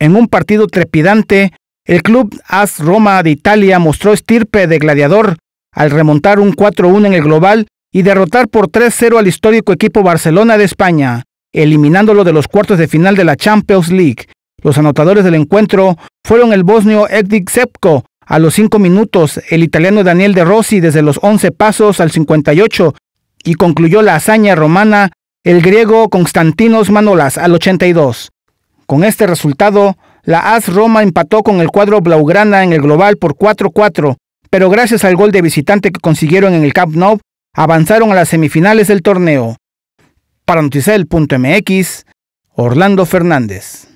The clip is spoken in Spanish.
En un partido trepidante, el club AS Roma de Italia mostró estirpe de gladiador al remontar un 4-1 en el global y derrotar por 3-0 al histórico equipo Barcelona de España, eliminándolo de los cuartos de final de la Champions League. Los anotadores del encuentro fueron el bosnio Edvig Zepko a los 5 minutos, el italiano Daniel De Rossi desde los 11 pasos al 58 y concluyó la hazaña romana el griego Constantinos Manolas al 82. Con este resultado, la AS Roma empató con el cuadro Blaugrana en el global por 4-4, pero gracias al gol de visitante que consiguieron en el Camp Nou, avanzaron a las semifinales del torneo. Para Noticel.mx, Orlando Fernández.